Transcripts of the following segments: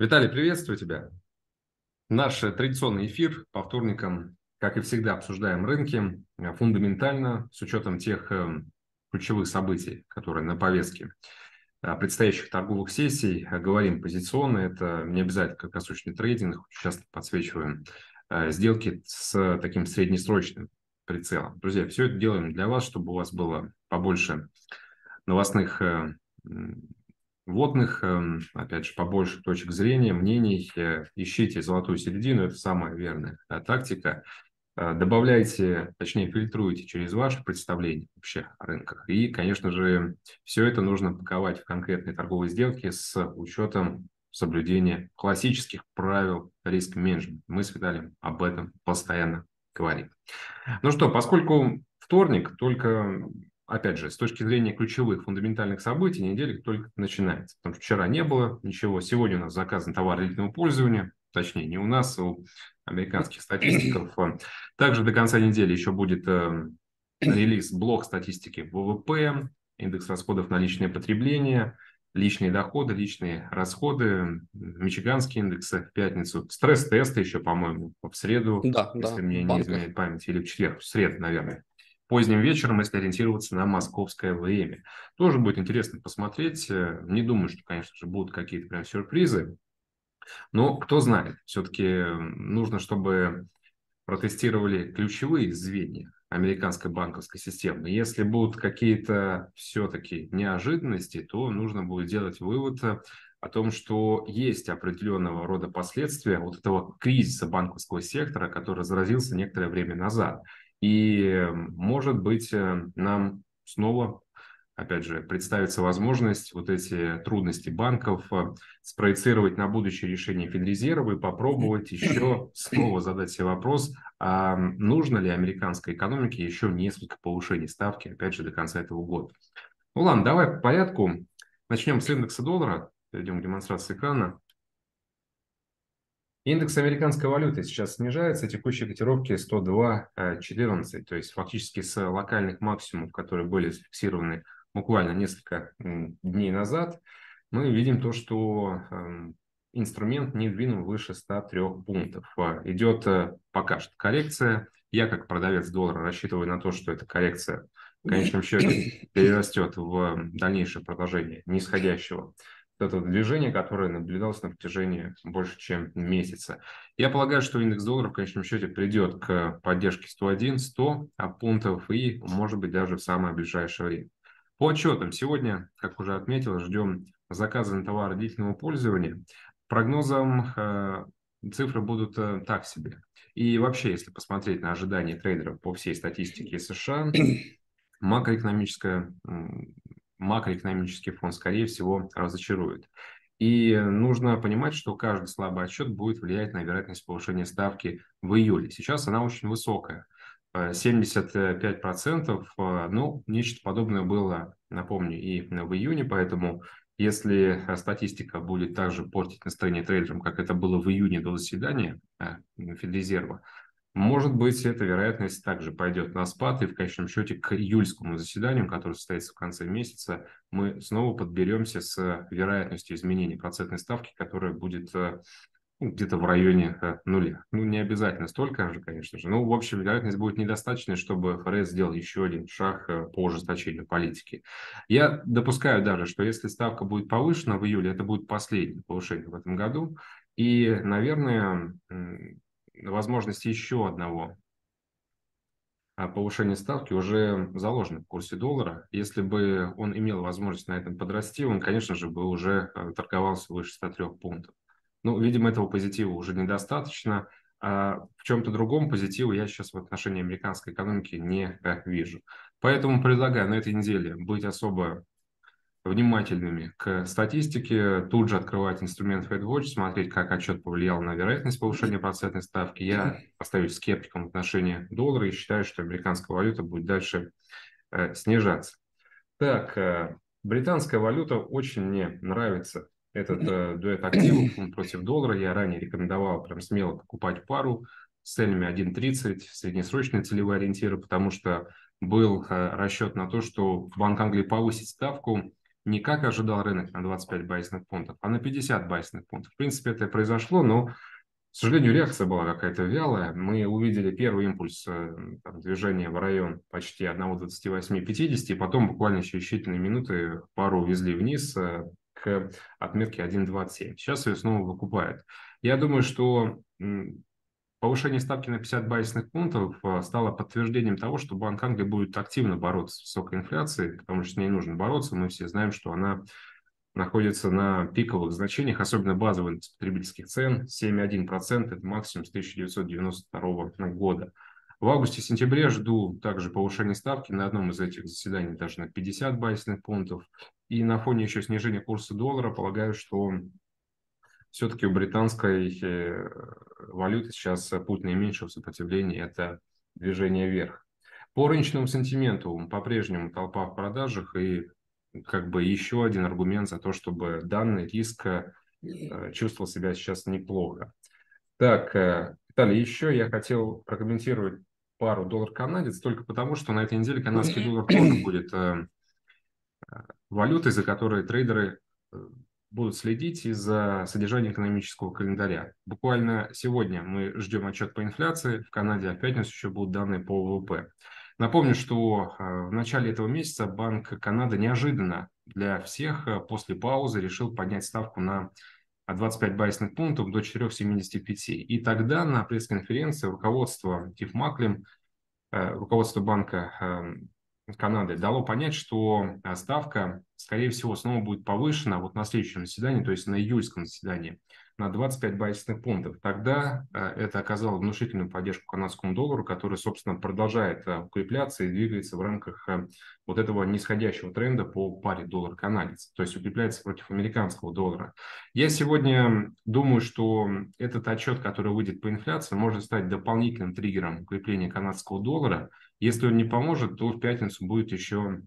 Виталий, приветствую тебя. Наш традиционный эфир по вторникам, как и всегда, обсуждаем рынки э, фундаментально с учетом тех э, ключевых событий, которые на повестке э, предстоящих торговых сессий. Говорим позиционно, это не обязательно краткосрочный трейдинг, часто подсвечиваем сделки с таким среднесрочным прицелом. Друзья, все это делаем для вас, чтобы у вас было побольше новостных вводных, эм, опять же, побольше точек зрения, мнений. Э, ищите золотую середину, это самая верная тактика. Э, добавляйте, точнее, фильтруйте через ваше представление вообще о рынках. И, конечно же, все это нужно паковать в конкретные торговые сделки с учетом соблюдения классических правил риск-менеджмента. Мы с Виталием об этом постоянно говорим. Ну что, поскольку вторник, только опять же, с точки зрения ключевых фундаментальных событий, неделя только начинается. Потому что вчера не было ничего, сегодня у нас заказан товар длительного пользования, точнее, не у нас, а у американских статистиков. Также до конца недели еще будет эм, релиз блок статистики ВВП, индекс расходов на личное потребление, личные доходы, личные расходы, мичиганские индексы в пятницу, стресс-тесты еще, по-моему, в среду, да, если да, мне банка. не изменяет память, или в четверг, в среду, наверное поздним вечером, если ориентироваться на московское время. Тоже будет интересно посмотреть. Э, не думаю, что, конечно же, будут какие-то прям сюрпризы. Но кто знает, все-таки эм, нужно, чтобы протестировали ключевые звенья американской банковской системы. Если будут какие-то все-таки неожиданности, то нужно будет делать вывод э, о том, что есть определенного рода последствия вот этого кризиса банковского сектора, который заразился некоторое время назад. И, может быть, э, нам снова, опять же, представится возможность вот эти трудности банков э, спроецировать на будущее решение Федрезерва и попробовать еще снова задать себе вопрос, а нужно ли американской экономике еще несколько повышений ставки, опять же, до конца этого года. Ну ладно, давай по порядку. Начнем с индекса доллара. Перейдем к демонстрации экрана. Индекс американской валюты сейчас снижается, текущие котировки 102.14, то есть фактически с локальных максимумов, которые были зафиксированы буквально несколько дней назад, мы видим то, что эм, инструмент не двинул выше 103 пунктов. А, идет э, пока что коррекция. Я как продавец доллара рассчитываю на то, что эта коррекция в конечном счете перерастет в дальнейшее продолжение нисходящего это движение, которое наблюдалось на протяжении больше чем месяца. Я полагаю, что индекс доллара в конечном счете придет к поддержке 101-100 пунктов и, может быть, даже в самое ближайшее время. По отчетам сегодня, как уже отметил, ждем заказы на товары длительного пользования. Прогнозом э, цифры будут э, так себе. И вообще, если посмотреть на ожидания трейдеров по всей статистике США, макроэкономическая макроэкономический фон, скорее всего, разочарует. И нужно понимать, что каждый слабый отчет будет влиять на вероятность повышения ставки в июле. Сейчас она очень высокая. 75%, э, э, ну, нечто подобное было, напомню, и в июне, поэтому если статистика будет также портить настроение трейдерам, как это было в июне до заседания э, Федрезерва, может быть, эта вероятность также пойдет на спад, и в конечном счете к июльскому заседанию, которое состоится в конце месяца, мы снова подберемся с вероятностью изменения процентной ставки, которая будет э, ну, где-то в районе э, нуля. Ну, не обязательно столько же, конечно же. Ну, в общем, вероятность будет недостаточной, чтобы ФРС сделал еще один шаг э, по ужесточению политики. Я допускаю даже, что если ставка будет повышена в июле, это будет последнее повышение в этом году. И, наверное, возможность еще одного а, повышения ставки уже заложена в курсе доллара. Если бы он имел возможность на этом подрасти, он, конечно же, бы уже а, торговался выше 103 пунктов. Ну, видимо, этого позитива уже недостаточно. А в чем-то другом позитива я сейчас в отношении американской экономики не э, вижу. Поэтому предлагаю на этой неделе быть особо внимательными к статистике, тут же открывать инструмент FedWatch, смотреть, как отчет повлиял на вероятность повышения процентной ставки. Я остаюсь скептиком в отношении доллара и считаю, что американская валюта будет дальше э, снижаться. Так, э, британская валюта очень мне нравится. Этот э, дуэт активов против доллара я ранее рекомендовал прям смело покупать пару с целями 1.30, среднесрочные целевые ориентиры, потому что был э, расчет на то, что Банк Англии повысит ставку, не как ожидал рынок на 25 байсных пунктов, а на 50 байсных пунктов. В принципе, это произошло, но, к сожалению, реакция была какая-то вялая. Мы увидели первый импульс э, там, движения в район почти 1.28.50, и потом буквально через считанные минуты пару увезли вниз э, к отметке 1.27. Сейчас ее снова выкупают. Я думаю, что Повышение ставки на 50 базисных пунктов э, стало подтверждением того, что Банк Англии будет активно бороться с высокой инфляцией, потому что с ней нужно бороться. Мы все знаем, что она находится на пиковых значениях, особенно базовых потребительских цен, 7,1% это максимум с 1992 года. В августе-сентябре жду также повышение ставки на одном из этих заседаний даже на 50 базисных пунктов. И на фоне еще снижения курса доллара полагаю, что все-таки у британской э, валюты сейчас путь наименьшего сопротивления – это движение вверх. По рыночному сантименту по-прежнему толпа в продажах и как бы еще один аргумент за то, чтобы данный риск э, чувствовал себя сейчас неплохо. Так, э, Виталий, еще я хотел прокомментировать пару доллар-канадец только потому, что на этой неделе канадский доллар тоже будет валютой, за которой трейдеры будут следить и за содержанием экономического календаря. Буквально сегодня мы ждем отчет по инфляции, в Канаде а в пятницу еще будут данные по ВВП. Напомню, что э, в начале этого месяца Банк Канады неожиданно для всех э, после паузы решил поднять ставку на 25 базисных пунктов до 4,75. И тогда на пресс-конференции руководство Тиф Маклем, э, руководство банка эм, Канады дало понять, что э, ставка, скорее всего, снова будет повышена вот на следующем заседании, то есть на июльском заседании на 25 базисных пунктов. Тогда э, это оказало внушительную поддержку канадскому доллару, который, собственно, продолжает э, укрепляться и двигается в рамках э, вот этого нисходящего тренда по паре доллар-канадец, то есть укрепляется против американского доллара. Я сегодня думаю, что этот отчет, который выйдет по инфляции, может стать дополнительным триггером укрепления канадского доллара. Если он не поможет, то в пятницу будет еще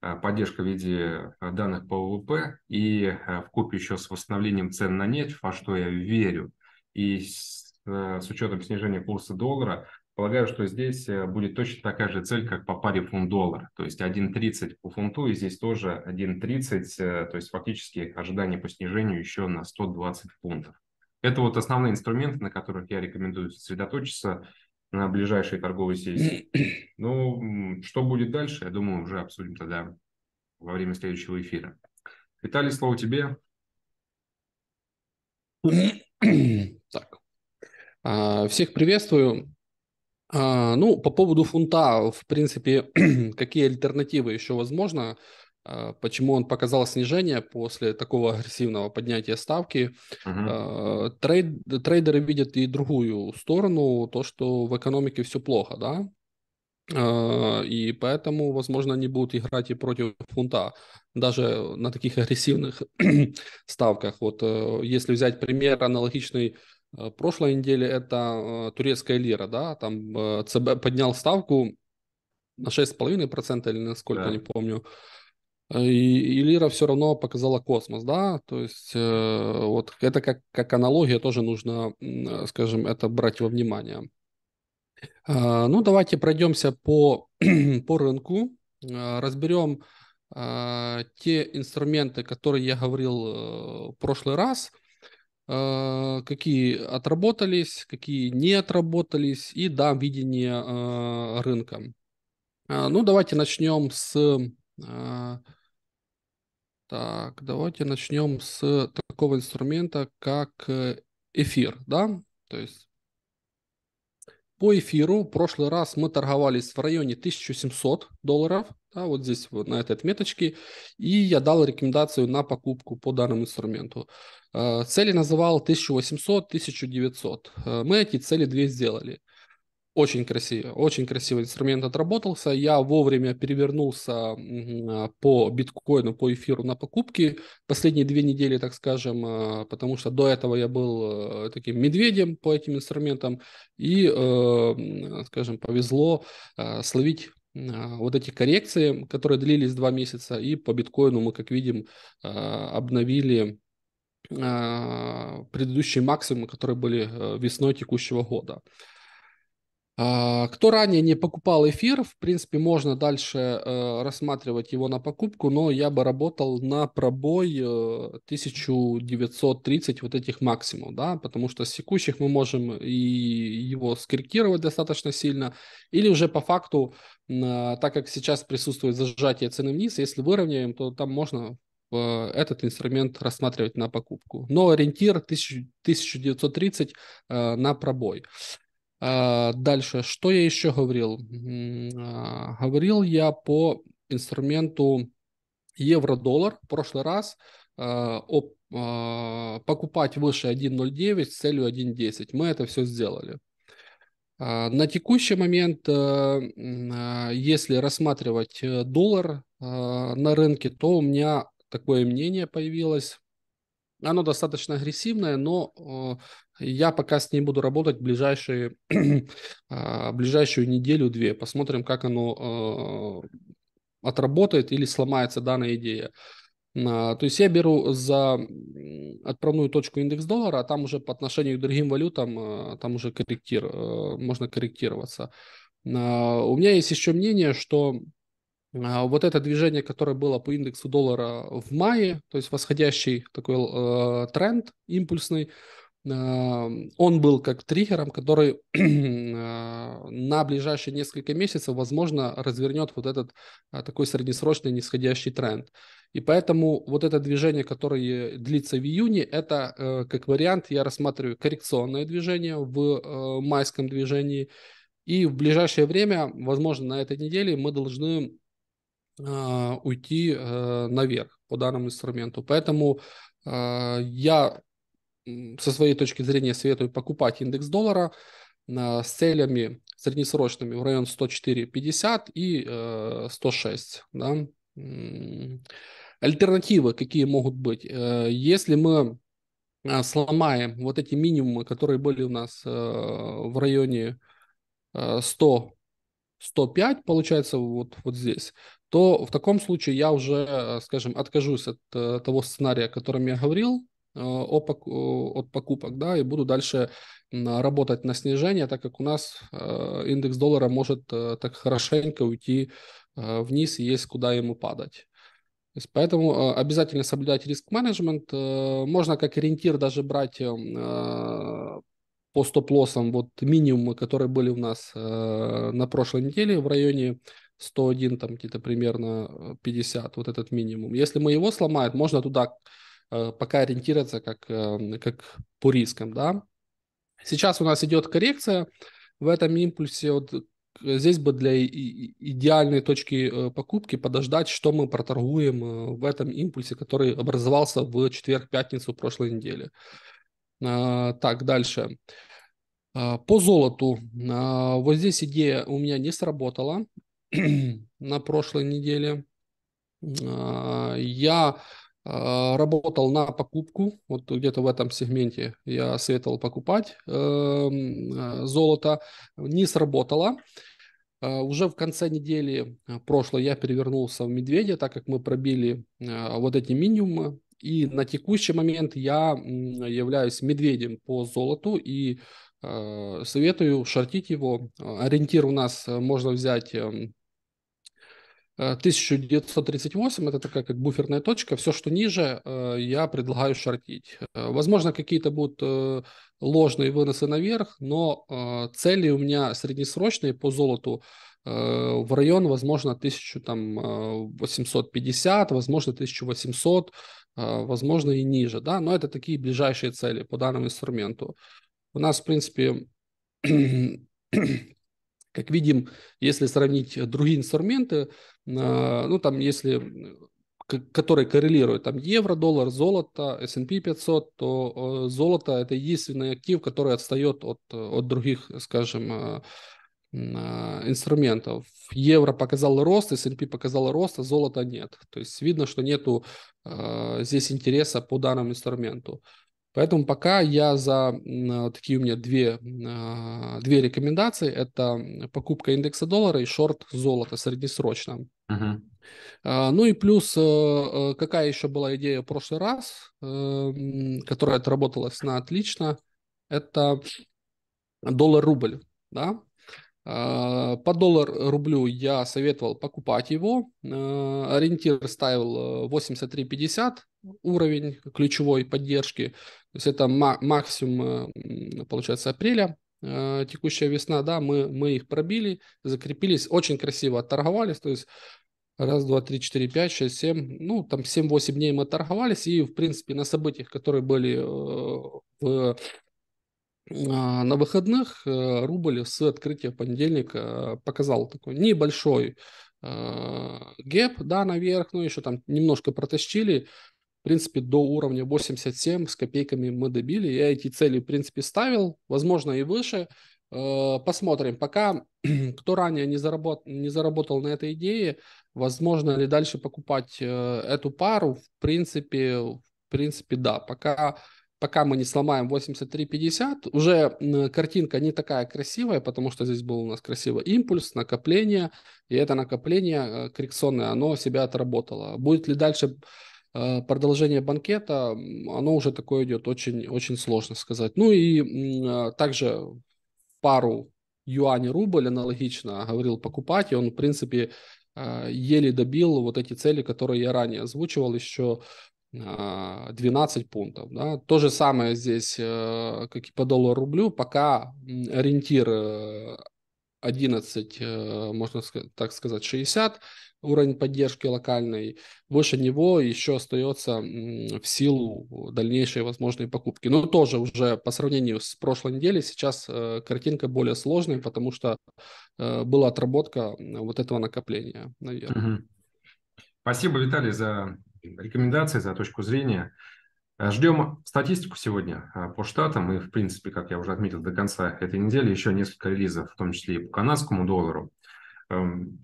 Э, поддержка в виде э, данных по ВВП и э, в купе еще с восстановлением цен на нефть, во что я верю, и с, с учетом снижения курса доллара, полагаю, что здесь будет точно такая же цель, как по паре фунт-доллар, то есть 1.30 по фунту, и здесь тоже 1.30, то есть фактически ожидание по снижению еще на 120 пунктов. Это вот основные инструменты, на которых я рекомендую сосредоточиться на ближайшей торговой сессии. Ну, что будет дальше, я думаю, уже обсудим тогда во время следующего эфира. Виталий, слово тебе. Так. А, всех приветствую. А, ну, по поводу фунта, в принципе, какие альтернативы еще возможно? А, почему он показал снижение после такого агрессивного поднятия ставки? Uh-huh. Трейд, трейдеры видят и другую сторону, то, что в экономике все плохо, да? А, и поэтому, возможно, они будут играть и против фунта, даже на таких агрессивных ставках. Вот э, если взять пример аналогичный э, прошлой неделе, это э, турецкая лира, да, там ЦБ поднял ставку на 6,5% или насколько, да. не помню. Э, и, и Лира все равно показала космос, да, то есть э, вот это как, как аналогия тоже нужно, скажем, это брать во внимание. Э, ну, давайте пройдемся по, по рынку, э, разберем э, те инструменты, которые я говорил э, в прошлый раз, какие отработались, какие не отработались, и дам видение э, рынка. Ну, давайте начнем с так, давайте начнем с такого инструмента, как э, эфир, да? То есть по эфиру в прошлый раз мы торговались в районе 1700 долларов, да, вот здесь вот на этой отметочке, и я дал рекомендацию на покупку по данному инструменту. Э, цели называл 1800-1900. Э, мы эти цели две сделали. Очень красиво, очень красивый инструмент отработался. Я вовремя перевернулся а, по биткоину, по эфиру на покупки последние две недели, так скажем, а, потому что до этого я был э, таким медведем по этим инструментам и, э, скажем, повезло э, словить а, вот эти коррекции, которые длились два месяца, и по биткоину мы, как видим, обновили предыдущие максимумы, которые были весной текущего года. А, кто ранее не покупал эфир, в принципе, можно дальше э, рассматривать его на покупку, но я бы работал на пробой 1930 э, вот этих максимум, да, потому что с текущих мы можем и его скорректировать достаточно сильно, или уже по факту, а, так как сейчас присутствует зажатие цены вниз, если выровняем, то там можно э, этот инструмент рассматривать на покупку. Но ориентир 1930 на пробой. А, дальше, что я еще говорил? А, говорил я по инструменту евро-доллар в прошлый раз а, о, а, покупать выше 1.09 с целью 1.10. Мы это все сделали. на текущий момент, если рассматривать э, доллар на рынке, то у меня такое мнение появилось оно достаточно агрессивное, но э, я пока с ней буду работать ближайшие, а, ближайшую неделю-две. Посмотрим, как оно э, отработает или сломается данная идея. А, то есть я беру за отправную точку индекс доллара, а там уже по отношению к другим валютам, э, там уже корректир, можно корректироваться. А, у меня есть еще мнение, что а, вот это движение, которое было по индексу доллара в мае, то есть восходящий такой э, тренд импульсный, э, он был как триггером, который э, на ближайшие несколько месяцев, возможно, развернет вот этот э, такой среднесрочный нисходящий тренд. И поэтому вот это движение, которое длится в июне, это э, как вариант я рассматриваю коррекционное движение в э, майском движении. И в ближайшее время, возможно, на этой неделе мы должны а, уйти а, наверх по данному инструменту. Поэтому а, я со своей точки зрения советую покупать индекс доллара с целями среднесрочными в район 104.50 и 106. Да? Альтернативы какие могут быть? Если мы сломаем вот эти минимумы, которые были у нас в районе 100 105 получается вот, вот здесь, то в таком случае я уже, э, скажем, откажусь от э, того сценария, о котором я говорил, э, от покупок, да, и буду дальше работать на снижение, так как у нас индекс доллара может так хорошенько уйти вниз, и есть куда ему падать. поэтому обязательно соблюдать риск-менеджмент. Можно как ориентир даже брать эм, по стоп-лоссам вот минимумы, которые были у нас на прошлой неделе в районе 101, там где-то примерно 50, э, вот этот минимум. Если мы его сломаем, можно туда э, пока ориентироваться как, эм, как по рискам, да. Сейчас у нас идет коррекция в этом импульсе, вот э, здесь бы для идеальной точки покупки подождать, что мы проторгуем в этом импульсе, который образовался в четверг-пятницу прошлой недели. Так, дальше. По золоту. Вот здесь идея у меня не сработала. на прошлой неделе. А, я а, работал на покупку, вот где-то в этом сегменте я советовал покупать э, э, золото, не сработало. А, уже в конце недели э, прошлой я перевернулся в медведя, так как мы пробили вот эти минимумы. И на текущий момент я являюсь медведем по золоту и советую шортить его. Ориентир у нас можно взять эм, 1938 э, это такая как буферная точка. Все, что ниже, э, я предлагаю шортить. Э, возможно, какие-то будут ложные выносы наверх, но цели у меня среднесрочные по золоту в район, возможно, 1850, возможно, 1800, возможно, и ниже, да, но это такие ближайшие цели по данному инструменту. У нас, в принципе, как видим, если сравнить другие инструменты, а, ну там если которые коррелируют, там евро, доллар, золото, S&P 500, то э, золото это единственный актив, который отстает от, от других, скажем, э, э, инструментов. Евро показал рост, S&P показал рост, а золота нет. То есть видно, что нету э, здесь интереса по данному инструменту. Поэтому пока я за э, такие у меня две, а, две рекомендации. Это покупка индекса доллара и шорт золота среднесрочно. Uh-huh. Ну и плюс, э, э, какая еще была идея в прошлый раз, которая отработалась на отлично, это доллар-рубль. Да? А, по доллар рублю я советовал покупать его. А, ориентир ставил 83.50 э, уровень ключевой поддержки. То есть это максимум, э, получается, апреля а, текущая весна, да, мы, мы их пробили, закрепились, очень красиво Торговались, то есть раз, два, три, четыре, пять, шесть, семь, ну, там семь-восемь дней мы торговались, и, в принципе, на событиях, которые были э, в а, на выходных э, рубль с открытия понедельника э, показал такой небольшой э, гэп, да, наверх, но ну, еще там немножко протащили. В принципе, до уровня 87 с копейками мы добили. Я эти цели, в принципе, ставил, возможно, и выше. Посмотрим. Пока кто ранее не, заработ... не заработал на этой идее, возможно ли дальше покупать эту пару, в принципе, в принципе, да. Пока пока мы не сломаем 83.50, уже картинка не такая красивая, потому что здесь был у нас красивый импульс, накопление, и это накопление э, коррекционное, оно себя отработало. Будет ли дальше э, продолжение банкета, оно уже такое идет, очень, очень сложно сказать. Ну и э, также пару юаней рубль аналогично говорил покупать, и он, в принципе, еле добил вот эти цели, которые я ранее озвучивал еще 12 а, пунктов. Да? То же самое здесь, э, как и по доллару рублю, пока ориентир 11, э, э, можно так сказать, 60, уровень поддержки локальной, выше него еще остается в силу дальнейшей возможной покупки. Но тоже уже по сравнению с прошлой неделей сейчас картинка более сложная, потому что была отработка вот этого накопления, наверное. Спасибо, Виталий, за рекомендации, за точку зрения. Э, Ждем статистику сегодня э, по штатам. И, в принципе, как я уже отметил, до конца этой недели еще несколько релизов, в том числе и по канадскому доллару. Эм,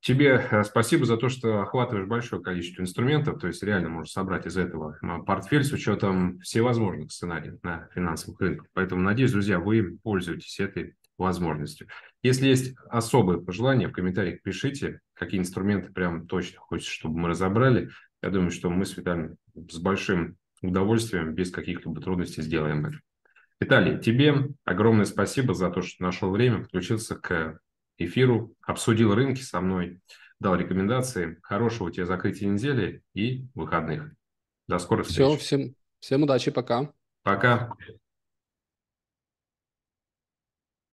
тебе э, спасибо за то, что охватываешь большое количество инструментов, то есть реально можешь собрать из этого портфель с учетом всевозможных сценариев на финансовых рынках. Поэтому, надеюсь, друзья, вы пользуетесь этой возможностью. Если есть особые пожелания, в комментариях пишите, какие инструменты прям точно хочется, чтобы мы разобрали. Я думаю, что мы с Виталием с большим удовольствием, без каких-либо трудностей сделаем это. Виталий, тебе огромное спасибо за то, что нашел время, подключился к эфиру, обсудил рынки со мной, дал рекомендации. Хорошего тебе закрытия недели и выходных. До скорых встреч. Все, всем, всем удачи, пока. Пока.